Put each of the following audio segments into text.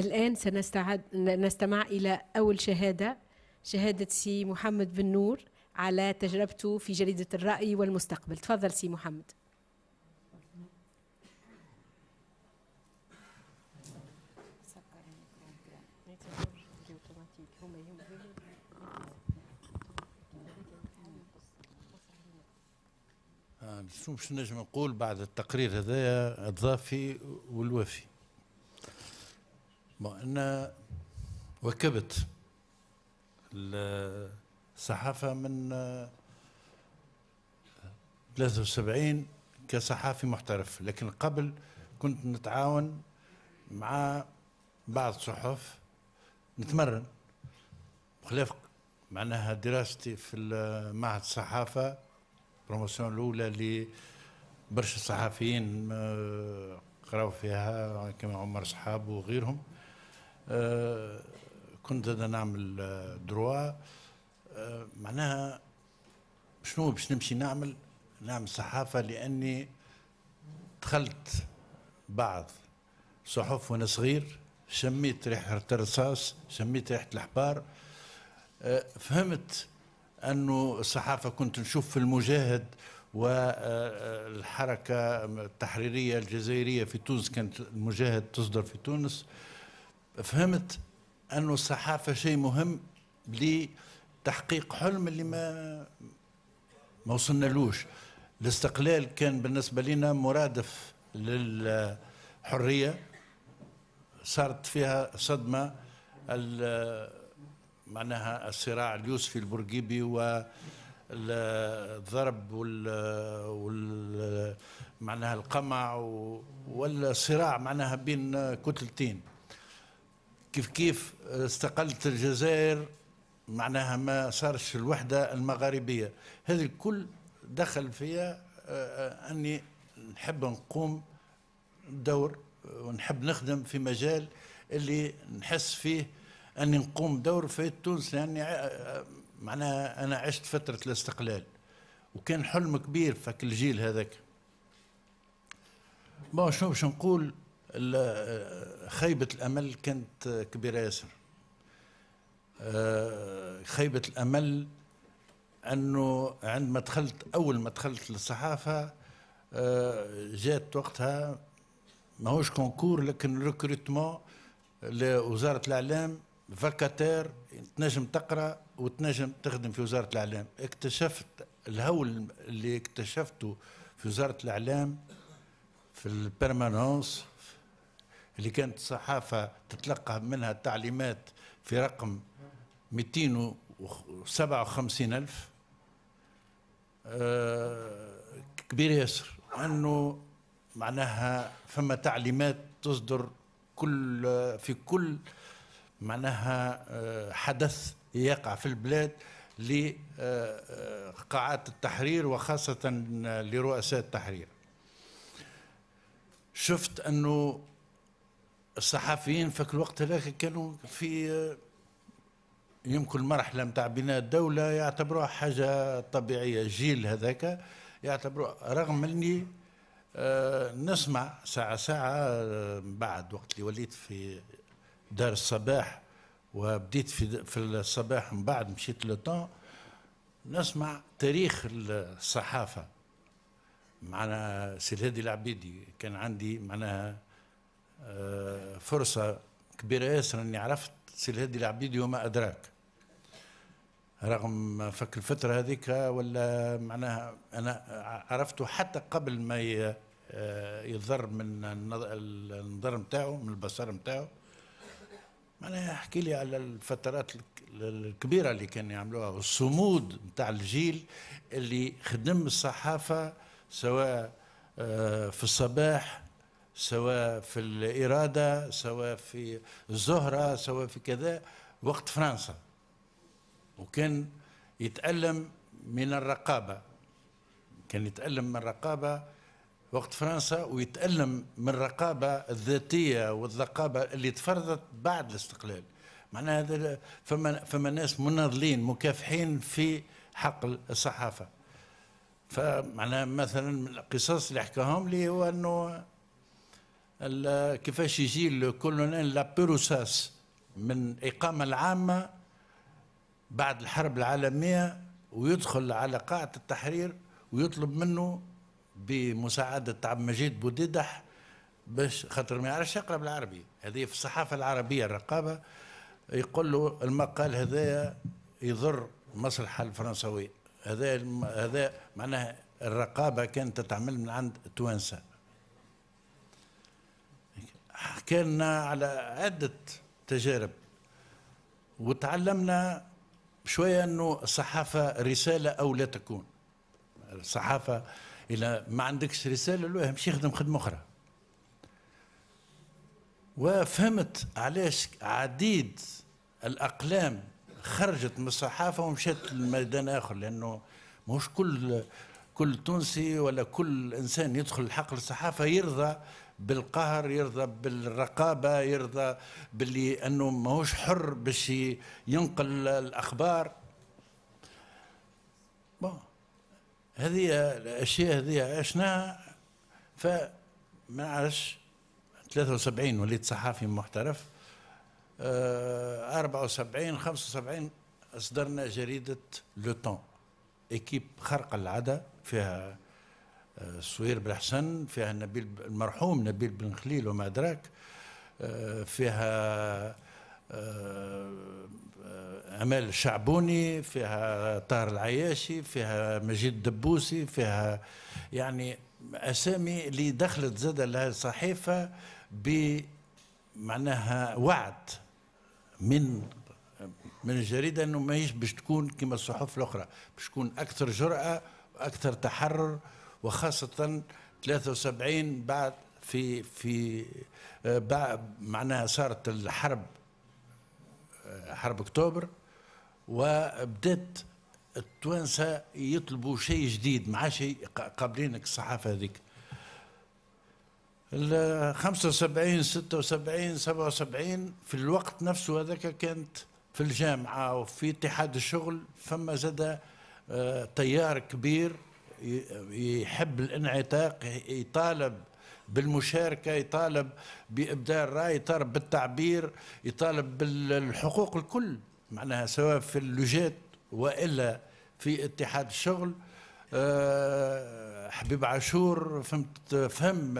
الآن سنستعد نستمع إلى أول شهادة شهادة سي محمد بن نور على تجربته في جريدة الرأي والمستقبل تفضل سي محمد شو باش نجم نقول بعد التقرير هذايا الضافي والوافي أنا وكبت الصحافة من 73 كصحافي محترف لكن قبل كنت نتعاون مع بعض صحف نتمرن بخلاف معناها دراستي في معهد الصحافة بروموسيون الأولى برشا صحافيين آه، قراو فيها كما عمر صحاب وغيرهم آه، كنت انا نعمل آه، دروا آه، معناها شنو باش نمشي نعمل نعمل صحافه لاني دخلت بعض صحف وانا صغير شميت ريحه الرصاص شميت ريحه الحبار فهمت انه الصحافه كنت نشوف في المجاهد والحركه التحريريه الجزائريه في تونس كانت المجاهد تصدر في تونس فهمت انه الصحافه شيء مهم لتحقيق حلم اللي ما ما وصلنالوش الاستقلال كان بالنسبه لنا مرادف للحريه صارت فيها صدمه معناها الصراع اليوسفي البرقيبي و الضرب وال, معناها القمع والصراع معناها بين كتلتين كيف كيف استقلت الجزائر معناها ما صارش الوحدة المغاربية هذه الكل دخل فيها آه، آه، أني نحب نقوم دور ونحب نخدم في مجال اللي نحس فيه أني نقوم دور في تونس لأني آه، معناها أنا عشت فترة الاستقلال وكان حلم كبير فك الجيل هذاك ما شو باش نقول خيبة الأمل كانت كبيرة ياسر آه، خيبة الأمل أنه عندما دخلت أول ما دخلت للصحافة آه، جات وقتها ماهوش كونكور لكن ريكروتمون لوزارة الإعلام فاكاتير تنجم تقرا وتنجم تخدم في وزارة الإعلام اكتشفت الهول اللي اكتشفته في وزارة الإعلام في البرمانونس اللي كانت الصحافه تتلقى منها التعليمات في رقم 257 الف آه، كبير ياسر انه معناها فما تعليمات تصدر كل في كل معناها آه، حدث يقع في البلاد لقاعات آه، التحرير وخاصة لرؤساء التحرير شفت أنه الصحفيين في الوقت هذاك كانوا في آه، يمكن المرحله نتاع بناء الدوله يعتبروها حاجه طبيعيه الجيل هذاك يعتبروها رغم اني آه، نسمع ساعة ساعة آه، بعد وقت اللي وليت في دار الصباح وبديت في في الصباح من بعد مشيت لو نسمع تاريخ الصحافة معنا سي الهادي العبيدي كان عندي معناها آه، فرصة كبيرة ياسر أني عرفت سي الهادي العبيدي وما أدراك رغم فك الفترة هذيك ولا معناها أنا عرفته حتى قبل ما يضر آه، من النظر نتاعو من البصر نتاعو معناها احكي لي على الفترات الكبيرة اللي كانوا يعملوها والصمود نتاع الجيل اللي خدم الصحافة سواء آه، في الصباح سواء في الإرادة سواء في الزهرة سواء في كذا وقت فرنسا وكان يتألم من الرقابة كان يتألم من الرقابة وقت فرنسا ويتألم من الرقابة الذاتية والرقابة اللي تفرضت بعد الاستقلال معناها هذا فما فما ناس مناضلين مكافحين في حق الصحافة فمعناها مثلا من القصص اللي حكاهم لي هو أنه كيفاش يجي الكولونيل لابيروساس من إقامة العامة بعد الحرب العالمية ويدخل على قاعة التحرير ويطلب منه بمساعدة عبد المجيد بوديدح باش خاطر ما يعرفش يقرا بالعربي هذه في الصحافة العربية الرقابة يقول له المقال هذا يضر المصلحة الفرنسوية هذا هذا معناه الرقابة كانت تعمل من عند التوانسة حكينا على عدة تجارب وتعلمنا شوية أنه الصحافة رسالة أو لا تكون الصحافة إلى ما عندكش رسالة لو مش يخدم خدمة أخرى وفهمت علاش عديد الأقلام خرجت من الصحافة ومشات لميدان آخر لأنه مش كل كل تونسي ولا كل إنسان يدخل الحقل الصحافة يرضى بالقهر يرضى بالرقابة يرضى باللي أنه ماهوش حر باش ينقل الأخبار بون هذه الأشياء هذه عشناها فما عادش 73 وليت صحافي محترف 74 آه، 75 أصدرنا جريدة لوتون إيكيب إكيب خرق العادة فيها سهير بالحسن فيها نبيل المرحوم نبيل بن خليل وما أدراك آه، فيها آه، آه، أمال الشعبوني فيها طاهر العياشي فيها مجيد الدبوسي فيها يعني أسامي اللي دخلت زاد لها الصحيفة بمعناها وعد من من الجريدة أنه ماهيش باش تكون كما الصحف الأخرى باش تكون أكثر جرأة وأكثر تحرر وخاصة 73 بعد في في آه، معناها صارت الحرب آه، حرب اكتوبر وبدات التوانسه يطلبوا شيء جديد ما عادش قابلينك الصحافه هذيك ال 75 76 77 في الوقت نفسه هذاك كانت في الجامعه وفي اتحاد الشغل فما زاد آه، تيار كبير يحب الانعتاق يطالب بالمشاركة يطالب بإبداء الرأي يطالب بالتعبير يطالب بالحقوق الكل معناها سواء في اللوجات وإلا في اتحاد الشغل آه، حبيب عاشور فهمت فهم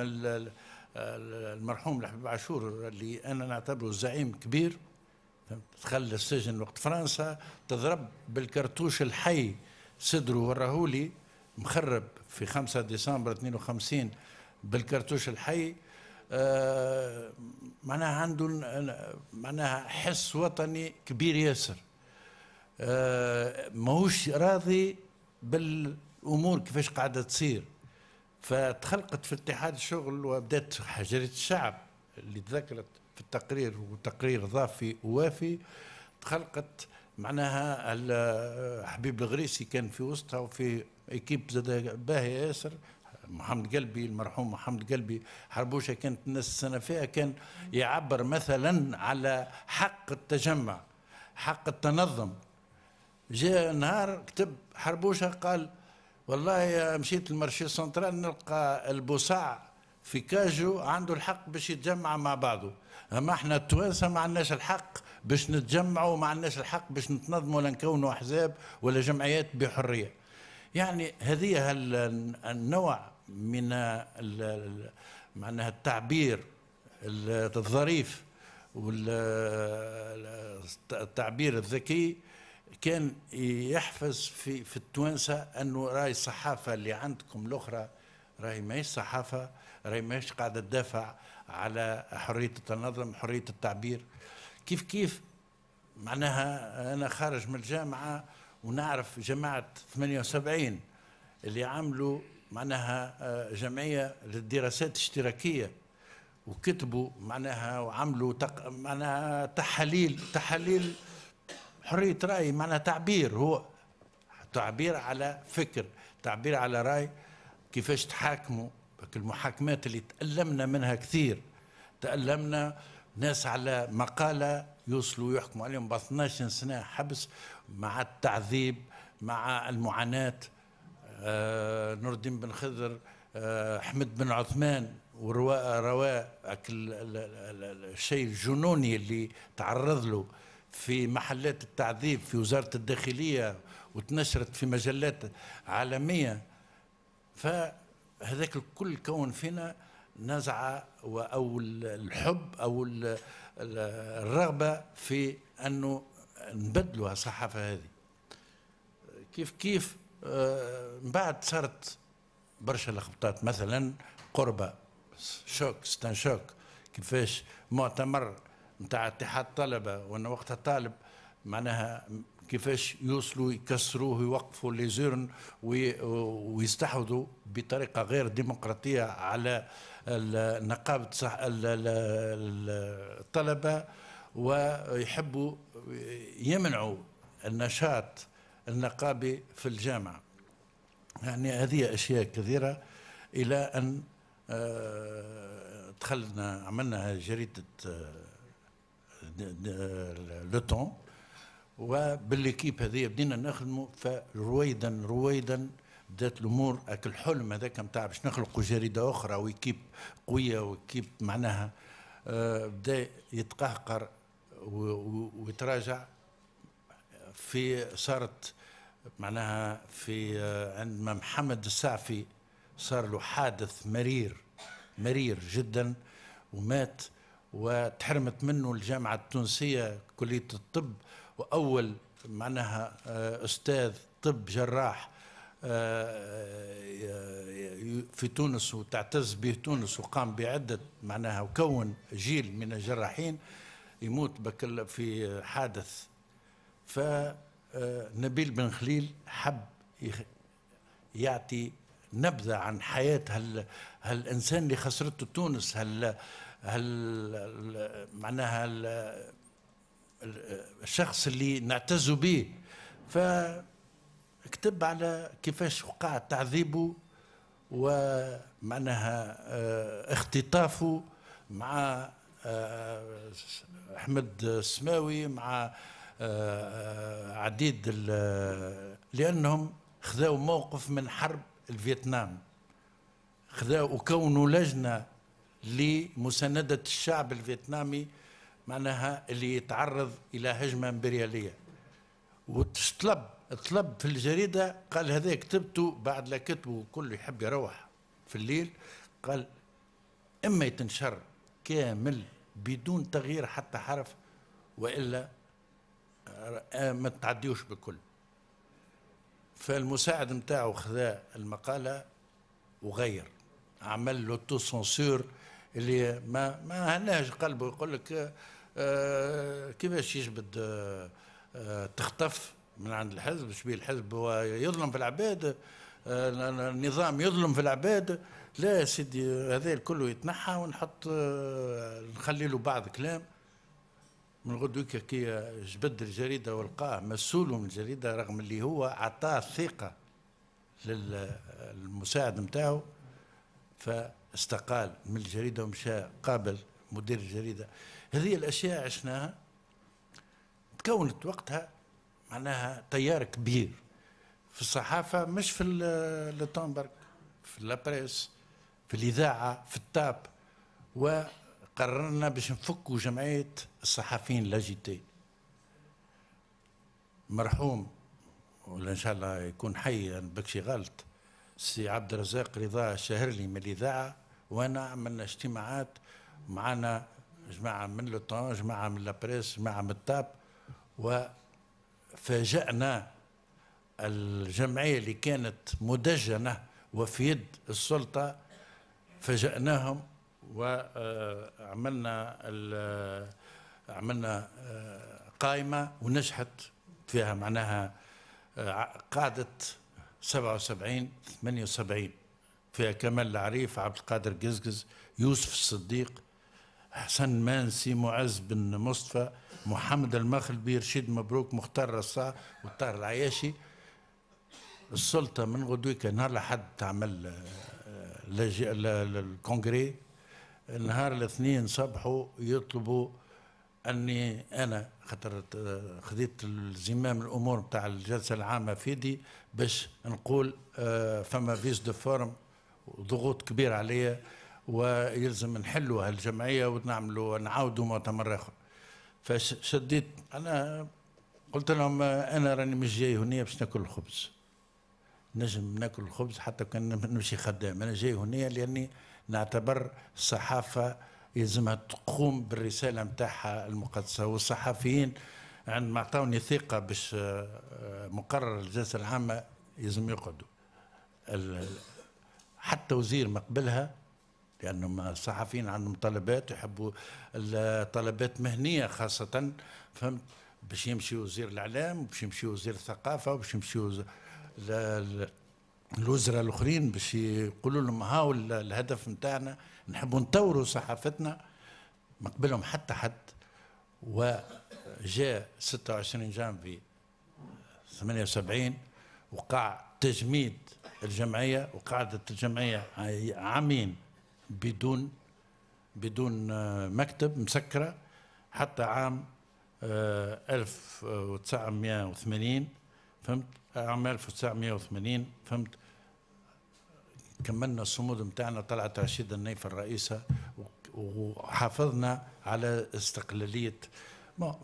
المرحوم الحبيب عاشور اللي أنا نعتبره زعيم كبير دخل السجن وقت فرنسا تضرب بالكرتوش الحي صدره وراهولي مخرب في 5 ديسمبر 52 بالكرتوش الحي آه، معناها عنده معناها حس وطني كبير ياسر آه، ماهوش راضي بالامور كيفاش قاعده تصير فتخلقت في اتحاد الشغل وبدات حجرة الشعب اللي تذكرت في التقرير وتقرير ضافي ووافي تخلقت معناها حبيب الغريسي كان في وسطها وفي ايكيب زاد باهي ياسر محمد قلبي المرحوم محمد قلبي حربوشة كانت الناس السنة فيها كان يعبر مثلا على حق التجمع حق التنظم جاء نهار كتب حربوشة قال والله مشيت للمارشي سنترال نلقى البصاع في كاجو عنده الحق باش يتجمع مع بعضه اما احنا التوانسه ما عندناش الحق باش نتجمعوا ما عندناش الحق باش نتنظموا لنكونوا احزاب ولا جمعيات بحريه يعني هذه النوع من معناها التعبير الظريف والتعبير الذكي كان يحفز في في التوانسه انه راي الصحافه اللي عندكم الاخرى راهي ماهيش صحافه راهي ماهيش قاعده تدافع على حريه التنظم حريه التعبير كيف كيف معناها انا خارج من الجامعه ونعرف جماعه 78 اللي عملوا معناها آه، جمعيه للدراسات الاشتراكيه وكتبوا معناها وعملوا تق... معناها تحاليل تحاليل حريه راي معناها تعبير هو تعبير على فكر تعبير على راي كيفاش تحاكموا المحاكمات اللي تألمنا منها كثير تألمنا ناس على مقالة يوصلوا يحكموا عليهم ب 12 سنة حبس مع التعذيب مع المعاناة آه نور الدين بن خضر آه حمد بن عثمان ورواء رواء الشيء الجنوني اللي تعرض له في محلات التعذيب في وزارة الداخلية وتنشرت في مجلات عالمية فهذاك الكل كون فينا نزعة أو الحب أو الرغبة في أنه نبدلوا الصحافة هذه كيف كيف آه، من بعد صارت برشا لخبطات مثلا قربة شوك ستان شوك كيفاش مؤتمر نتاع اتحاد طلبة وانا وقتها طالب معناها كيفاش يوصلوا يكسروه ويوقفوا ليزيرن ويستحوذوا بطريقه غير ديمقراطيه على نقابه الطلبه ويحبوا يمنعوا النشاط النقابي في الجامعه يعني هذه اشياء كثيره الى ان آه، دخلنا عملنا جريده آه، لوتون وبالكيب هذه بدينا نخدموا فرويدا رويدا بدات الامور الحلم هذاك نتاع باش نخلقوا جريده اخرى ويكيب قويه ويكيب معناها آه، بدا يتقهقر ويتراجع في صارت معناها في آه، عندما محمد السعفي صار له حادث مرير مرير جدا ومات وتحرمت منه الجامعة التونسية كلية الطب وأول معناها آه، أستاذ طب جراح في تونس وتعتز به تونس وقام بعدة معناها وكون جيل من الجراحين يموت بكل في حادث فنبيل آه، بن خليل حب يعطي نبذة عن حياة هال هالإنسان اللي خسرته تونس هال هال معناها هال الشخص اللي نعتز به ف كتب على كيفاش وقع تعذيبه ومعناها اختطافه آه، مع آه، احمد السماوي مع آه، عديد لانهم خذوا موقف من حرب الفيتنام خذوا وكونوا لجنه لمسانده الشعب الفيتنامي معناها اللي يتعرض الى هجمه امبرياليه وتطلب طلب في الجريدة قال هذا كتبته بعد لا كتبه وكله يحب يروح في الليل قال إما يتنشر كامل بدون تغيير حتى حرف وإلا آه، ما تعديوش بكل فالمساعد متاعه خذا المقالة وغير عمل له تو اللي ما ما هناش قلبه يقول لك آه, آه، كيفاش يجبد آه آه تخطف من عند الحزب شبيه الحزب يظلم في العباد النظام آه، يظلم في العباد لا يا سيدي هذا الكل يتنحى ونحط آه، نخلي له بعض كلام من غدو كي جبد الجريدة ولقاه مسؤول من الجريدة رغم اللي هو عطاه الثقة للمساعد آه، نتاعو فاستقال من الجريدة ومشى قابل مدير الجريدة هذه الأشياء عشناها تكونت وقتها معناها تيار كبير في الصحافه مش في لو برك في لابريس في الاذاعه في التاب وقررنا باش نفكوا جمعيه جي لاجيتي مرحوم ولا ان شاء الله يكون حي بكشي غلط سي عبد الرزاق رضا لي من الاذاعه وانا عملنا اجتماعات معنا جماعه من لوطان جماعه من لابريس جماعه من التاب و فاجأنا الجمعية اللي كانت مدجنة وفي يد السلطة فاجأناهم وعملنا عملنا قائمة ونجحت فيها معناها قاعدة 77 78 فيها كمال العريف عبد القادر قزقز يوسف الصديق حسن مانسي معز بن مصطفى محمد المخلبي رشيد مبروك مختار رصا وطار العياشي السلطة من غدويك نهار الأحد تعمل آه، الكونغري نهار الاثنين صبحوا يطلبوا اني انا خاطر آه، خذيت زمام الامور بتاع الجلسه العامه في يدي باش نقول آه، فما فيز دو فورم وضغوط كبيره عليا ويلزم نحلوا هالجمعيه ونعملوا نعاودوا مؤتمر اخر فشديت انا قلت لهم انا راني مش جاي هنا باش ناكل الخبز نجم ناكل الخبز حتى كان نمشي خدام انا جاي هنا لاني نعتبر الصحافه يلزمها تقوم بالرساله نتاعها المقدسه والصحفيين عندما اعطوني ثقه باش آه، مقرر الجلسه العامه يلزم يقعدوا حتى وزير ما قبلها لأنهم الصحفيين عندهم طلبات يحبوا الطلبات مهنية خاصة فهمت باش يمشي وزير الإعلام وباش يمشي وزير الثقافة وباش يمشي وزير الوزراء الاخرين باش يقولوا لهم هاو الهدف نتاعنا نحبوا نطوروا صحافتنا ما قبلهم حتى حد وجاء 26 جانفي 78 وقع تجميد الجمعيه وقعدت الجمعيه عامين بدون بدون آه، مكتب مسكره حتى عام 1980 آه، فهمت عام 1980 فهمت كملنا الصمود نتاعنا طلعت رشيد النيف الرئيسة وحافظنا على استقلالية ما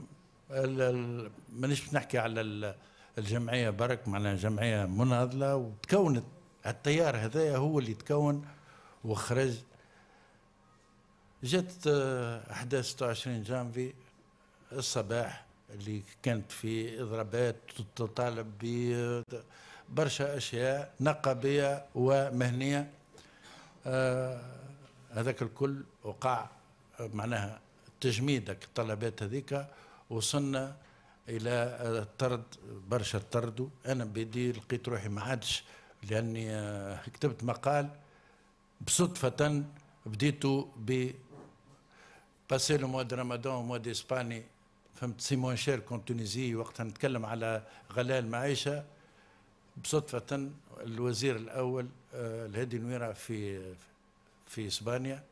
مانيش نحكي على الجمعية برك معناها جمعية مناضلة وتكونت التيار هذايا هو اللي تكون وخرج جت آه، احداث 26 جانفي الصباح اللي كانت في اضرابات تطالب برشا اشياء نقابيه ومهنيه آه، هذاك الكل وقع معناها تجميدك الطلبات هذيك وصلنا الى الطرد آه، برشا طردوا انا بدي لقيت روحي ما عادش لاني كتبت مقال بصدفه بديته ب باسي لو موا دو رمضان وموا دي اسباني فهمت سي موان شير كون تونيزي وقتها نتكلم على غلاء المعيشه بصدفه الوزير الاول الهادي نويره في في اسبانيا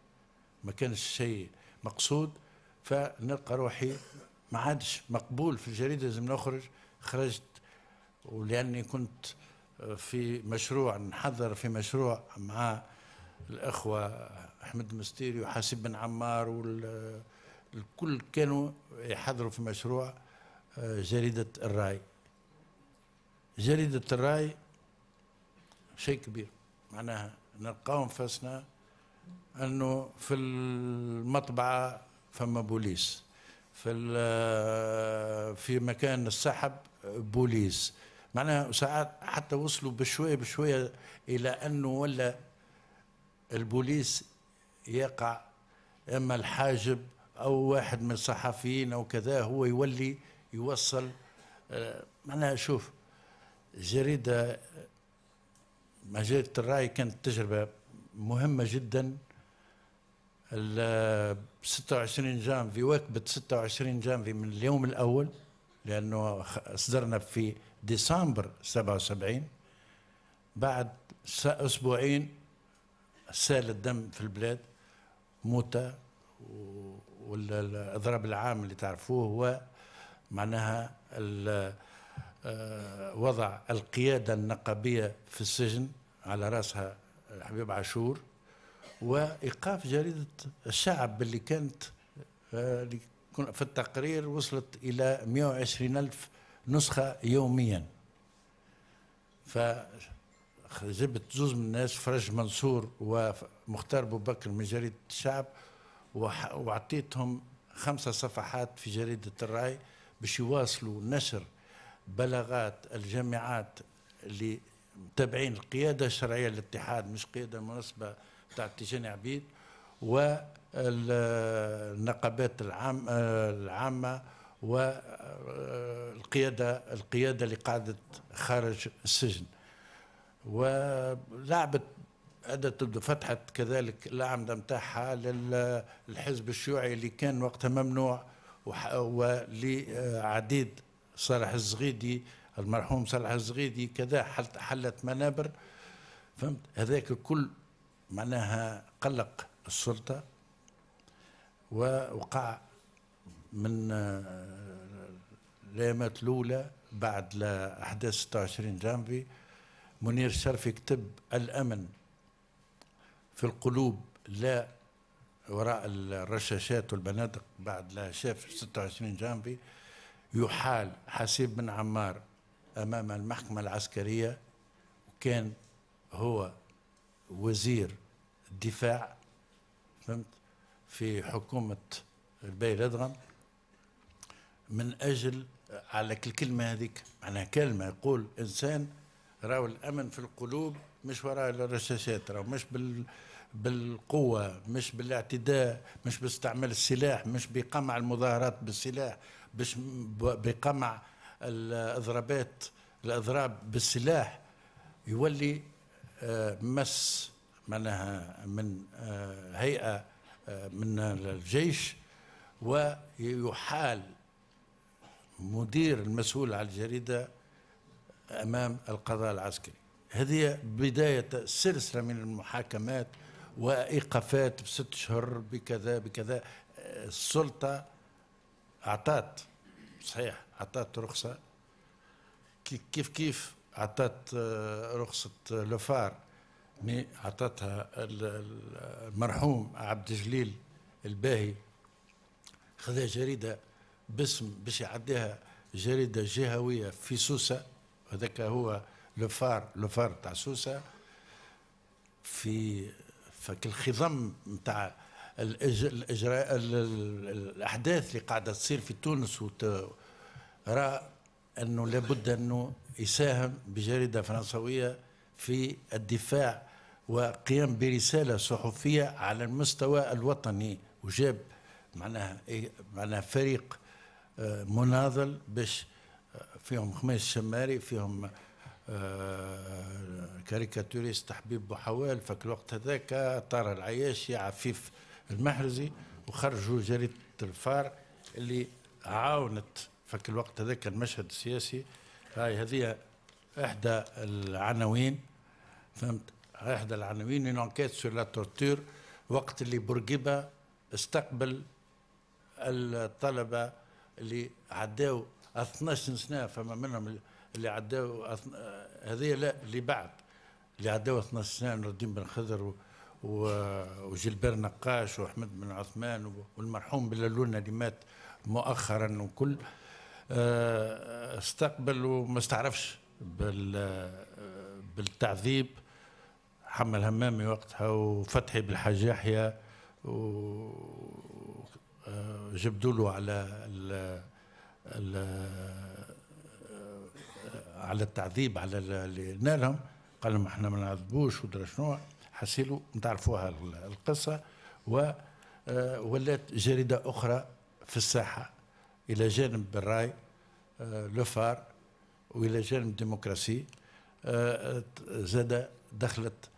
ما كانش شيء مقصود فنلقى روحي ما عادش مقبول في الجريده لازم نخرج خرجت ولاني كنت في مشروع نحضر في مشروع مع الاخوه احمد مستيري وحاسب بن عمار والكل كانوا يحضروا في مشروع آه، جريده الراي جريده الراي شيء كبير معناها نلقاو انفسنا انه في المطبعه فما بوليس في آه، في مكان السحب بوليس معناها ساعات حتى وصلوا بشويه بشويه الى انه ولا البوليس يقع اما الحاجب او واحد من الصحفيين او كذا هو يولي يوصل آه، معناها شوف جريده مجله آه، الراي كانت تجربه مهمه جدا ال 26 آه، جانفي وكبه 26 جانفي من اليوم الاول لانه اصدرنا في ديسمبر 77 بعد اسبوعين سال الدم في البلاد موتى والاضراب العام اللي تعرفوه هو معناها آه، وضع القيادة النقابية في السجن على رأسها حبيب عاشور وإيقاف جريدة الشعب اللي كانت آه، في التقرير وصلت إلى 120 ألف نسخة يوميا ف جبت زوز من الناس فرج منصور ومختار ابو بكر من جريده الشعب وعطيتهم خمسه صفحات في جريده الراي باش يواصلوا نشر بلاغات الجامعات اللي متابعين القياده الشرعيه للاتحاد مش قياده مناسبه تاع تيجان عبيد والنقابات العام العامه والقياده القياده اللي قعدت خارج السجن ولعبت أدت فتحت كذلك الأعمدة متاعها للحزب الشيوعي اللي كان وقتها ممنوع ولعديد صالح الزغيدي المرحوم صالح الزغيدي كذا حلت, حلت منابر فهمت هذاك الكل معناها قلق السلطة ووقع من آه، الأيامات الأولى بعد لأحداث 26 جانفي منير شرفي كتب الأمن في القلوب لا وراء الرشاشات والبنادق بعد لا شاف 26 جانفي يحال حسيب بن عمار أمام المحكمة العسكرية وكان هو وزير الدفاع فهمت في حكومة البي لدغم من أجل على الكلمة هذيك معناها كلمة يقول إنسان راهو الامن في القلوب مش وراء الرشاشات راهو مش بال بالقوة مش بالاعتداء مش باستعمال السلاح مش بقمع المظاهرات بالسلاح مش بقمع الإضرابات الإضراب بالسلاح يولي آه، مس معناها من آه، هيئة آه، من الجيش ويحال مدير المسؤول على الجريدة امام القضاء العسكري هذه بدايه سلسله من المحاكمات وايقافات بست شهور بكذا بكذا السلطه اعطت صحيح اعطت رخصه كيف كيف اعطت آه، رخصه لوفار مي اعطتها المرحوم عبد الجليل الباهي خذها جريده باسم باش يعديها جريده جهويه في سوسه هذاك هو لو فار تاع سوسه في فك الخضم نتاع الاجراء الاحداث اللي قاعده تصير في تونس راى انه لابد انه يساهم بجريده فرنسويه في الدفاع وقيام برساله صحفيه على المستوى الوطني وجاب معناها إيه، معناها فريق آه، مناضل باش فيهم خميس الشماري فيهم آه، كاريكاتوريست حبيب بوحوال فك الوقت هذاك طار العياشي عفيف المحرزي وخرجوا جريدة الفار اللي عاونت فك الوقت هذاك المشهد السياسي هاي هذه احدى العناوين فهمت احدى العناوين اون انكيت سور لا تورتور وقت اللي بورقيبه استقبل الطلبه اللي عداو 12 سنه فما منهم اللي عداو هذه لا اللي بعد اللي عداوا 12 سنه نور الدين بن خضر وجلبير نقاش واحمد بن عثمان والمرحوم بلالونا اللي مات مؤخرا وكل آه، استقبل وما استعرفش بالتعذيب حمل همامي وقتها وفتحي بالحاج يحيى وجبدوا آه، له على على التعذيب على اللي نالهم قال لهم احنا ما نعذبوش ودرا شنو حسيلو تعرفوها القصه و ولات جريده اخرى في الساحه الى جانب الراي آه، لوفار والى جانب الديمقراسي آه، زاد دخلت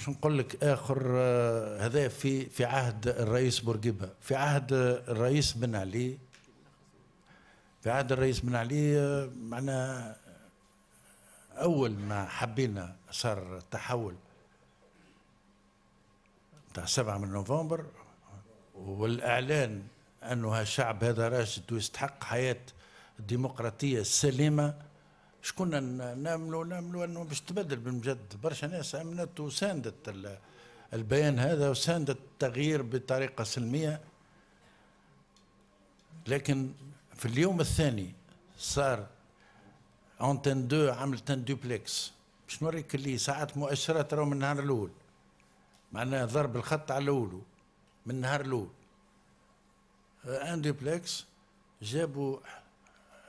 شو نقول لك اخر آه، هذا في في عهد الرئيس بورقيبه في عهد الرئيس بن علي في عهد الرئيس بن علي آه، معنا آه، اول ما حبينا صار التحول تاع 7 من نوفمبر والاعلان انه هالشعب هذا راشد ويستحق حياه ديمقراطيه سليمه شكون نعملوا نعملوا انه باش تبدل بالمجد برشا ناس امنت وساندت البيان هذا وساندت التغيير بطريقه سلميه لكن في اليوم الثاني صار اونتين دو عملت ان دوبليكس باش نوريك اللي ساعات مؤشرات راهو من النهار الاول معناها ضرب الخط على الاول من النهار الاول ان دوبليكس جابوا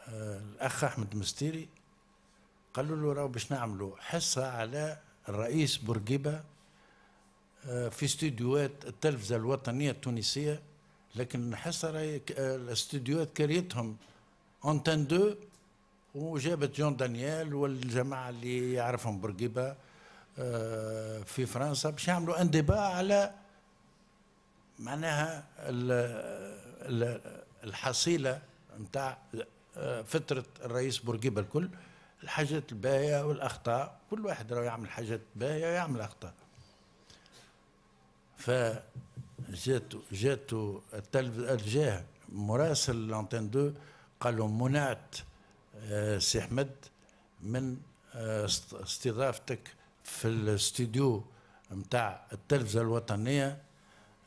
الاخ احمد مستيري قالوا له راهو باش نعملوا حصه على الرئيس بورقيبه آه، في استديوهات التلفزه الوطنيه التونسيه لكن حصه راهي آه، الاستديوهات كريتهم اونتان دو وجابت جون دانيال والجماعه اللي يعرفهم بورقيبه آه، في فرنسا باش يعملوا ديبا على معناها الحصيله نتاع فتره الرئيس بورقيبه الكل الحاجات الباهية والأخطاء كل واحد راه يعمل حاجات باهية ويعمل أخطاء فجاتو جاتو جاه مراسل لانتين دو قال منعت آه، سي أحمد من آه، استضافتك في الاستديو نتاع التلفزة الوطنية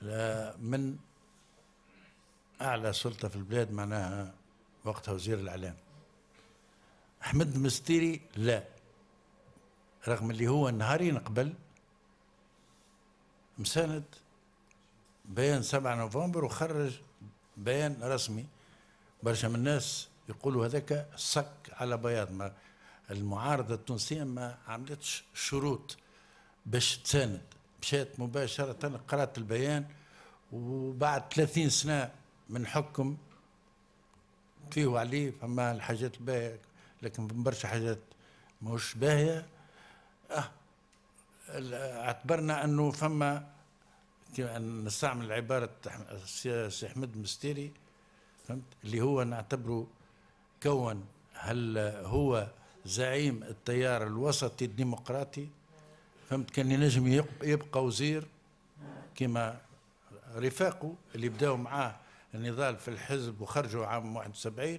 آه، من أعلى سلطة في البلاد معناها وقتها وزير الإعلام أحمد مستيري لا رغم اللي هو نهارين قبل مساند بيان 7 نوفمبر وخرج بيان رسمي برشا من الناس يقولوا هذاك صك على بياض ما المعارضه التونسيه ما عملتش شروط باش تساند مشات مباشره قرات البيان وبعد 30 سنه من حكم فيه عليه فما الحاجات الباهيه لكن برشا حاجات مش باهيه اه اعتبرنا انه فما كما نستعمل عباره السي احمد مستيري فهمت اللي هو نعتبره كون هل هو زعيم التيار الوسطي الديمقراطي فهمت كان ينجم يبقى وزير كما رفاقه اللي بداوا معاه النضال في الحزب وخرجوا عام 71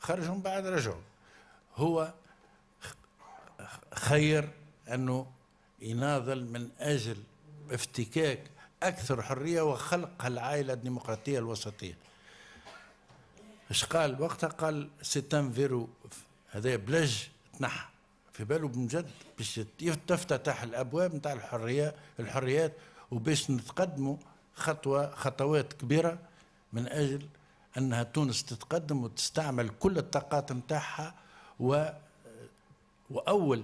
خرجوا من بعد رجعوا هو خير أنه يناضل من أجل افتكاك أكثر حرية وخلق العائلة الديمقراطية الوسطية اش قال وقتها قال ستان فيرو هذا بلج تنحى في باله بمجد باش تفتتح الابواب نتاع الحريه الحريات وباش نتقدموا خطوه خطوات كبيره من اجل انها تونس تتقدم وتستعمل كل الطاقات نتاعها و واول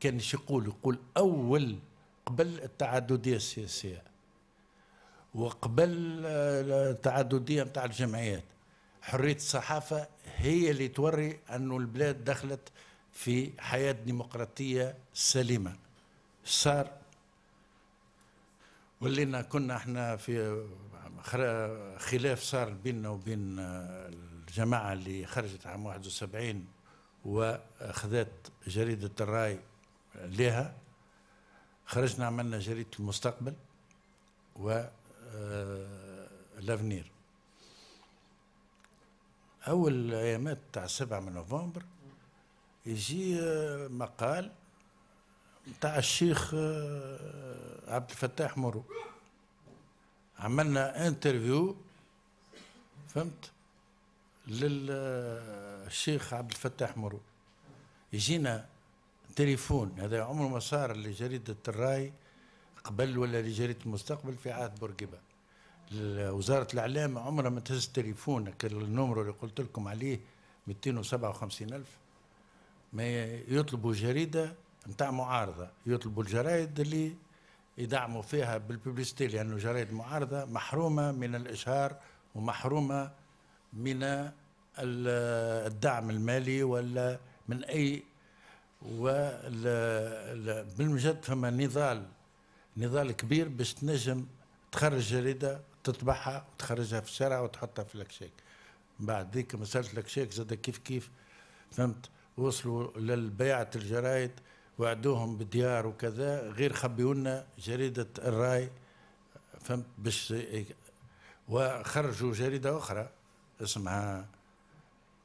كان يقول يقول اول قبل التعدديه السياسيه وقبل آه، التعدديه نتاع الجمعيات حريه الصحافه هي اللي توري انه البلاد دخلت في حياه ديمقراطيه سليمه صار ولينا كنا احنا في خلاف صار بيننا وبين آه، الجماعه اللي خرجت عام 71 وخذت جريده الراي لها خرجنا عملنا جريده المستقبل و آه، لافنير اول ايامات تاع 7 من نوفمبر يجي آه، مقال تاع الشيخ آه، عبد الفتاح مرو عملنا انترفيو فهمت للشيخ عبد الفتاح مرو يجينا تليفون هذا عمره ما صار لجريدة الراي قبل ولا لجريدة المستقبل في عهد بورقيبة وزارة الإعلام عمرها ما تهز تليفون النمر اللي قلت لكم عليه 257 ألف ما يطلبوا جريدة نتاع معارضة يطلبوا الجرائد اللي يدعموا فيها بالببليستي لأنه جرائد معارضة محرومة من الإشهار ومحرومة من الدعم المالي ولا من اي بالمجد فما نضال نضال كبير باش تنجم تخرج جريده تطبعها وتخرجها في الشارع وتحطها في لكشيك بعد ذيك مساله لكشيك زاد كيف كيف فهمت وصلوا للبيعة الجرايد وعدوهم بديار وكذا غير خبيوا لنا جريدة الراي فهمت باش وخرجوا جريدة أخرى اسمها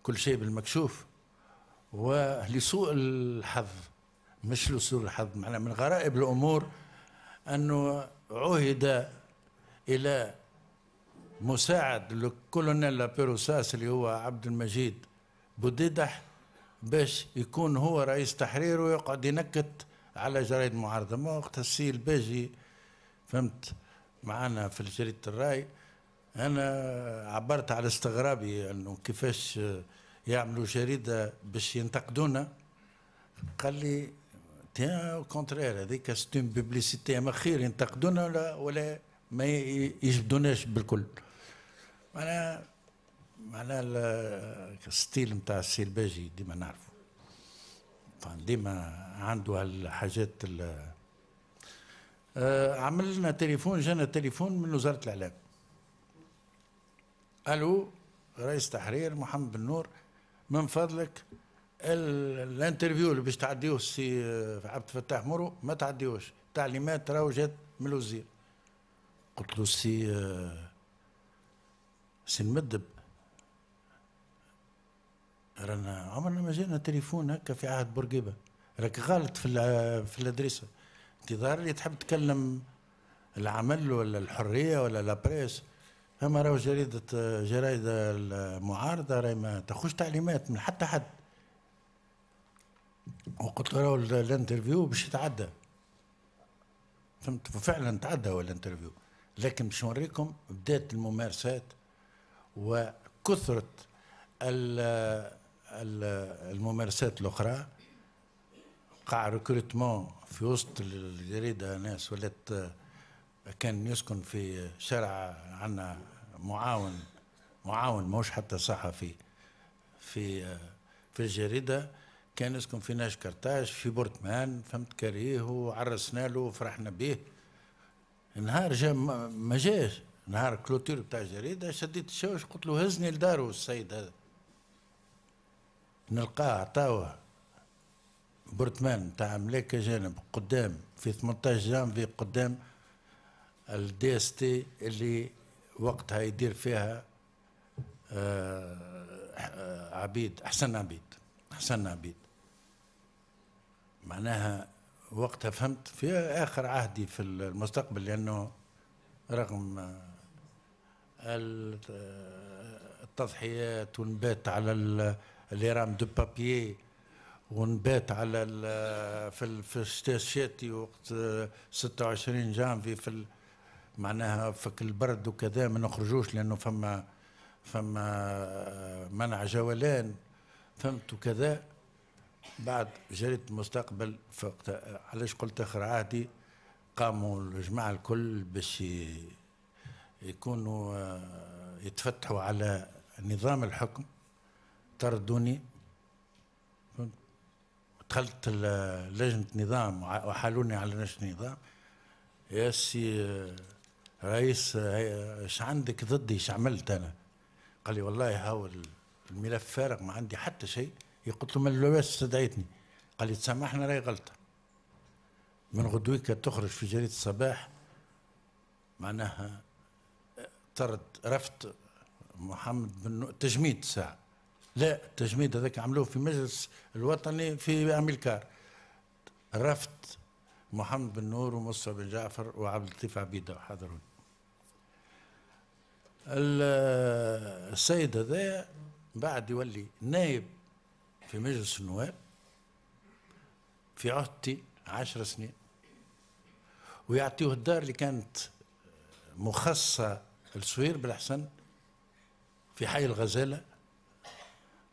كل شيء بالمكشوف ولسوء الحظ مش لسوء الحظ معنا من غرائب الامور انه عهد الى مساعد للكولونيل لابيروساس اللي هو عبد المجيد بوديدح باش يكون هو رئيس تحرير ويقعد ينكت على جرائد المعارضه ما وقت السي الباجي فهمت معنا في جريده الراي انا عبرت على استغرابي انه كيفاش يعملوا جريده باش ينتقدونا قال لي تيان كونترير هذيك ستون بيبليسيتي اما خير ينتقدونا ولا ولا ما يجبدوناش بالكل معناها معناها الستيل نتاع السي الباجي ديما نعرفه طبعا ديما عنده هالحاجات آه، عملنا تليفون جانا تليفون من وزاره الاعلام الو رئيس تحرير محمد بن نور من فضلك الانترفيو اللي باش تعديوه السي عبد الفتاح مرو ما تعديوش تعليمات راهو جات من الوزير قلت له السي سي المدب رانا عمرنا ما جانا تليفون هكا في عهد بورقيبه راك غلط في في الادريسه انت ظاهر اللي تحب تكلم العمل ولا الحريه ولا لابريس فما راهو جريدة جرايدة المعارضة راهي ما تاخذش تعليمات من حتى حد وقلت له الانترفيو باش يتعدى فهمت فعلا تعدى هو الانترفيو لكن باش نوريكم بدات الممارسات وكثرة الممارسات الأخرى قاع ريكروتمون في وسط الجريدة ناس ولات كان يسكن في شارع عندنا معاون معاون موش حتى صحفي في في الجريده كان يسكن في ناش كرتاج في بورتمان فهمت كريه وعرسنا له وفرحنا به نهار جا ما جاش نهار كلوتير بتاع الجريده شديت الشوش قلت له هزني لداره السيد هذا نلقاه عطاوه برتمان تاع ملاكه جانب قدام في 18 جانفي قدام الدي اس تي اللي وقتها يدير فيها آه، عبيد احسن عبيد احسن عبيد معناها وقتها فهمت في اخر عهدي في المستقبل لانه رغم آه، التضحيات ونبات على لي رام دو بابيي ونبات على في الشتاء الشاتي وقت 26 آه، جانفي في معناها فك البرد وكذا ما نخرجوش لانه فما فما آه، منع جولان فهمت وكذا بعد جريدة المستقبل فقت علاش قلت اخر عهدي قاموا الجماعة الكل باش يكونوا آه، يتفتحوا على نظام الحكم طردوني دخلت لجنة نظام وحالوني على لجنة نظام يا سي آه، رئيس ايش عندك ضدي ايش عملت انا قال لي والله هاو الملف فارغ ما عندي حتى شيء قلت له ما لواش استدعيتني قال لي تسامحنا راهي غلطه من غدويك تخرج في جريده الصباح معناها طرد رفض محمد بن تجميد ساعه لا التجميد هذاك عملوه في مجلس الوطني في امريكار رفض محمد بن نور ومصطفى بن جعفر وعبد اللطيف عبيده حضروني السيد هذايا بعد يولي نايب في مجلس النواب في عهدتي عشر سنين ويعطيه الدار اللي كانت مخصصة السوير بالحسن في حي الغزالة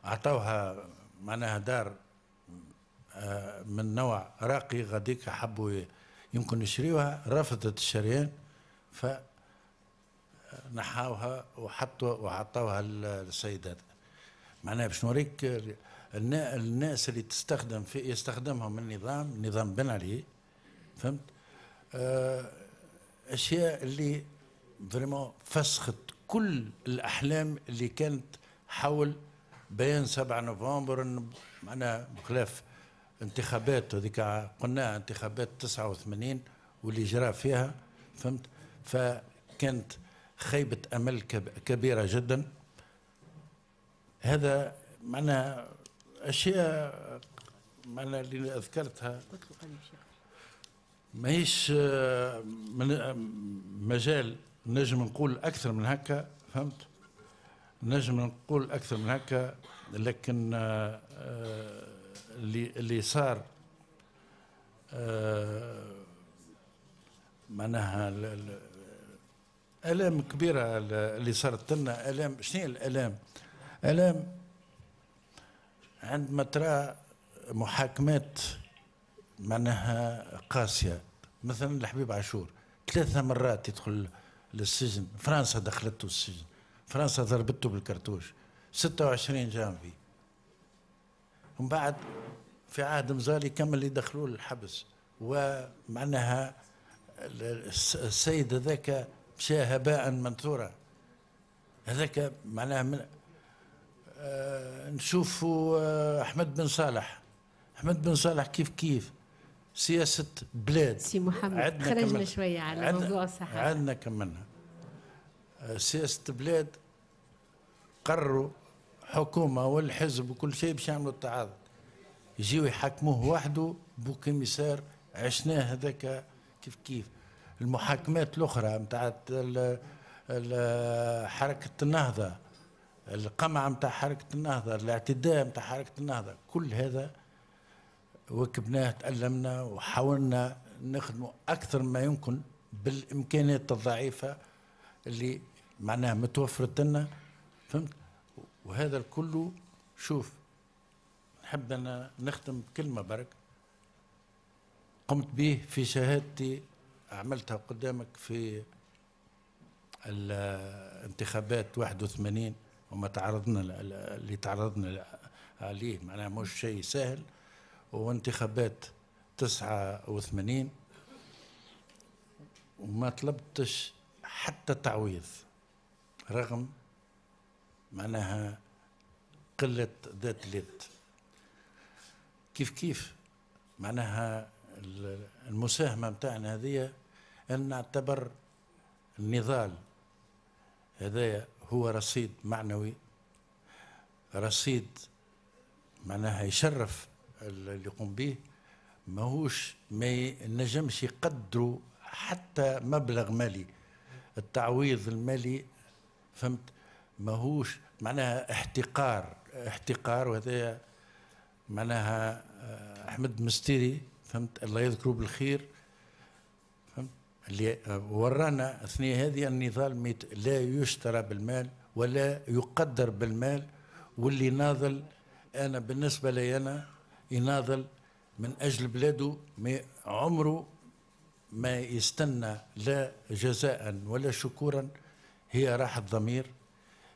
أعطوها معناها دار آه، من نوع راقي غاديك حبوا يمكن يشريوها رفضت الشريان ف نحاوها وحطوا وحطوها للسيدات معناها باش نوريك الناس اللي تستخدم في يستخدمهم النظام نظام بن علي فهمت آه، اشياء اللي فريمون فسخت كل الاحلام اللي كانت حول بيان 7 نوفمبر معناها بخلاف انتخابات هذيك قلناها انتخابات 89 واللي جرى فيها فهمت فكانت خيبة أمل كبيرة جدا هذا معنى أشياء معنى اللي أذكرتها ماهيش من مجال نجم نقول أكثر من هكا فهمت نجم نقول أكثر من هكا لكن آه، اللي اللي صار آه، معناها الام كبيره اللي صارت لنا الام شنو هي الالام؟ الام عندما ترى محاكمات معناها قاسيه مثلا الحبيب عاشور ثلاثة مرات يدخل للسجن فرنسا دخلته السجن فرنسا ضربته بالكرتوش 26 جانفي ومن بعد في عهد مزالي كمل يدخلوه للحبس ومعناها السيد ذاك مشى هباء منثورا هذاك معناها من آه نشوفوا آه احمد بن صالح احمد بن صالح كيف كيف سياسه بلاد سي محمد خرجنا شويه على موضوع الصحافة عندنا كملنا آه، سياسه بلاد قرروا حكومه والحزب وكل شيء باش يعملوا التعاضد يجيو يحكموه وحده بوكيميسار عشناه هذاك كيف كيف المحاكمات الاخرى نتاع حركه النهضه القمع نتاع حركه النهضه الاعتداء نتاع حركه النهضه كل هذا وكبناه تألمنا وحاولنا نخدموا أكثر ما يمكن بالإمكانيات الضعيفة اللي معناها متوفره لنا فهمت وهذا الكل شوف نحب أنا نختم بكلمة برك قمت به في شهادتي عملتها قدامك في الانتخابات 81 وما تعرضنا اللي تعرضنا عليه معناها مش شيء سهل وانتخابات 89 وما طلبتش حتى تعويض رغم معناها قلة ذات اليد كيف كيف معناها المساهمة نتاعنا هذه أن نعتبر النضال هذا هو رصيد معنوي رصيد معناها يشرف اللي يقوم به ماهوش ما ينجمش يقدروا حتى مبلغ مالي التعويض المالي فهمت ماهوش معناها احتقار احتقار وهذا معناها آه، احمد مستيري فهمت الله يذكره بالخير اللي ورانا اثناء هذه النظام لا يشترى بالمال ولا يقدر بالمال واللي ناضل انا بالنسبه لي انا يناضل من اجل بلاده ما عمره ما يستنى لا جزاء ولا شكورا هي راحه ضمير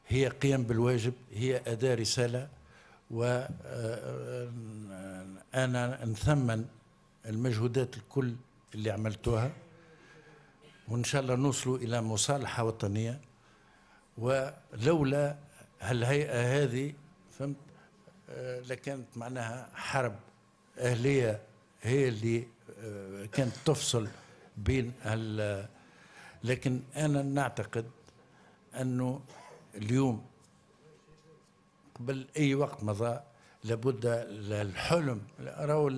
هي قيام بالواجب هي اداء رساله و آه، آه، أنا نثمن المجهودات الكل اللي عملتوها وإن شاء الله نوصلوا إلى مصالحة وطنية ولولا هالهيئة هذه فهمت آه، لكانت معناها حرب أهلية هي اللي آه، كانت تفصل بين هال لكن أنا نعتقد أنه اليوم قبل أي وقت مضى لابد الحلم راهو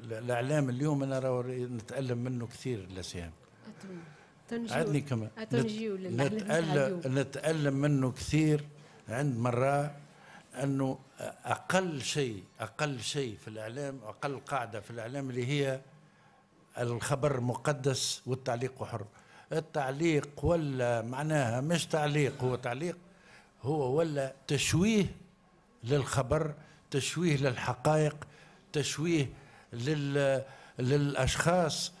الإعلام اليوم أنا راهو نتألم منه كثير الأسيان عندني كمان نتألم, نتألم, نتألم منه كثير عند مرة أنه أقل شيء أقل شيء في الإعلام أقل قاعدة في الإعلام اللي هي الخبر مقدس والتعليق حر التعليق ولا معناها مش تعليق هو تعليق هو ولا تشويه للخبر تشويه للحقائق تشويه لل للاشخاص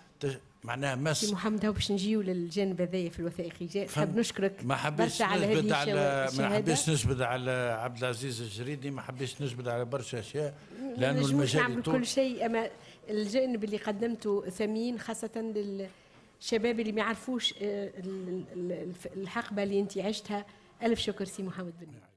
معناها مس محمد هو باش نجيو للجانب هذايا في الوثائقيات نحب نشكرك ما حبيتش نجبد على, على ما حبيتش نجبد على عبد العزيز الجريدي ما حبيتش نجبد على برشا اشياء لانه المجال نعمل كل شيء اما الجانب اللي قدمته ثمين خاصه للشباب اللي ما يعرفوش آه، الحقبه اللي انت عشتها الف شكر سي محمد بن